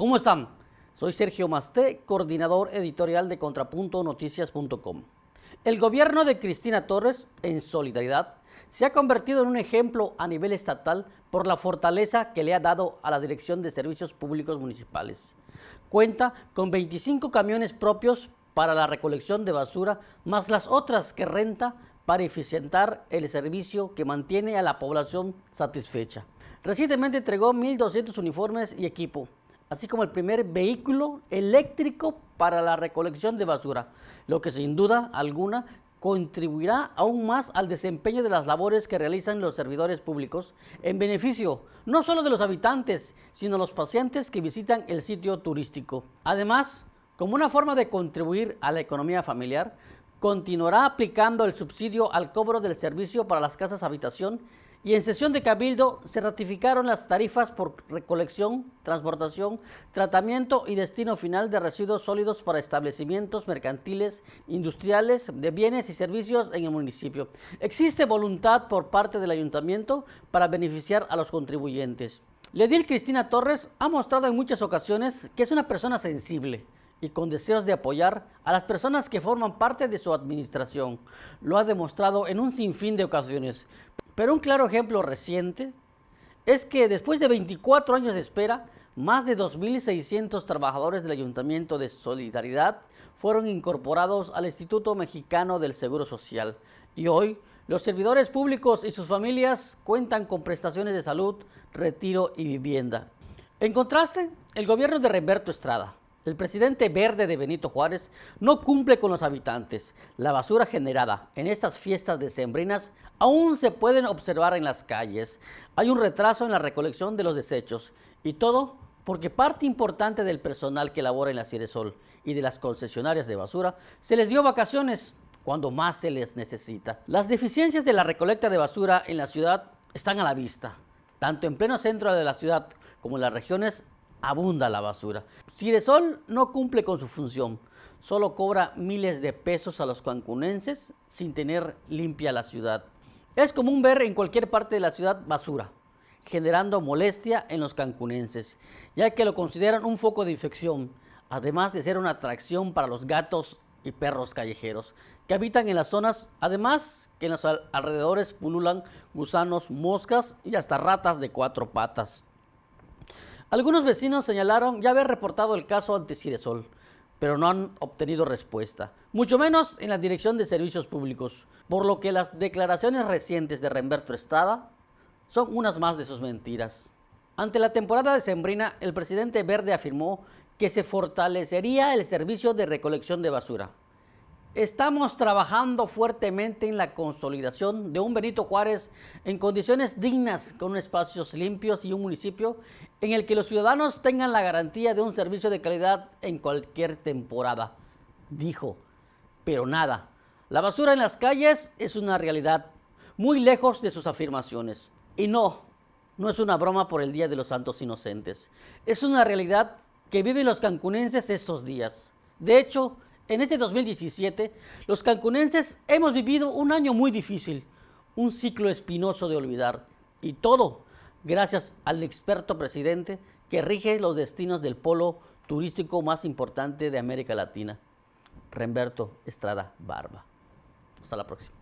¿Cómo están? Soy Sergio Masté, coordinador editorial de ContrapuntoNoticias.com. El gobierno de Cristina Torres, en solidaridad, se ha convertido en un ejemplo a nivel estatal por la fortaleza que le ha dado a la Dirección de Servicios Públicos Municipales. Cuenta con 25 camiones propios para la recolección de basura, más las otras que renta para eficientar el servicio que mantiene a la población satisfecha. Recientemente entregó 1.200 uniformes y equipo, así como el primer vehículo eléctrico para la recolección de basura, lo que sin duda alguna contribuirá aún más al desempeño de las labores que realizan los servidores públicos en beneficio no solo de los habitantes, sino los pacientes que visitan el sitio turístico. Además, como una forma de contribuir a la economía familiar, continuará aplicando el subsidio al cobro del servicio para las casas habitación y en sesión de cabildo se ratificaron las tarifas por recolección, transportación, tratamiento y destino final de residuos sólidos para establecimientos mercantiles, industriales, de bienes y servicios en el municipio. Existe voluntad por parte del ayuntamiento para beneficiar a los contribuyentes. Ledil Cristina Torres ha mostrado en muchas ocasiones que es una persona sensible y con deseos de apoyar a las personas que forman parte de su administración. Lo ha demostrado en un sinfín de ocasiones, pero un claro ejemplo reciente es que después de 24 años de espera, más de 2.600 trabajadores del Ayuntamiento de Solidaridad fueron incorporados al Instituto Mexicano del Seguro Social y hoy los servidores públicos y sus familias cuentan con prestaciones de salud, retiro y vivienda. En contraste, el gobierno de Remberto Estrada el presidente verde de Benito Juárez no cumple con los habitantes. La basura generada en estas fiestas decembrinas aún se pueden observar en las calles. Hay un retraso en la recolección de los desechos y todo porque parte importante del personal que labora en la Ciresol y de las concesionarias de basura se les dio vacaciones cuando más se les necesita. Las deficiencias de la recolecta de basura en la ciudad están a la vista. Tanto en pleno centro de la ciudad como en las regiones abunda la basura sol no cumple con su función, solo cobra miles de pesos a los cancunenses sin tener limpia la ciudad. Es común ver en cualquier parte de la ciudad basura, generando molestia en los cancunenses, ya que lo consideran un foco de infección, además de ser una atracción para los gatos y perros callejeros que habitan en las zonas, además que en los alrededores pululan gusanos, moscas y hasta ratas de cuatro patas. Algunos vecinos señalaron ya haber reportado el caso ante Ciresol, pero no han obtenido respuesta, mucho menos en la Dirección de Servicios Públicos, por lo que las declaraciones recientes de Remberto Estrada son unas más de sus mentiras. Ante la temporada de sembrina el presidente Verde afirmó que se fortalecería el servicio de recolección de basura. Estamos trabajando fuertemente en la consolidación de un Benito Juárez en condiciones dignas, con espacios limpios y un municipio en el que los ciudadanos tengan la garantía de un servicio de calidad en cualquier temporada, dijo. Pero nada, la basura en las calles es una realidad muy lejos de sus afirmaciones. Y no, no es una broma por el Día de los Santos Inocentes. Es una realidad que viven los cancunenses estos días. De hecho, en este 2017, los cancunenses hemos vivido un año muy difícil, un ciclo espinoso de olvidar, y todo gracias al experto presidente que rige los destinos del polo turístico más importante de América Latina, Remberto Estrada Barba. Hasta la próxima.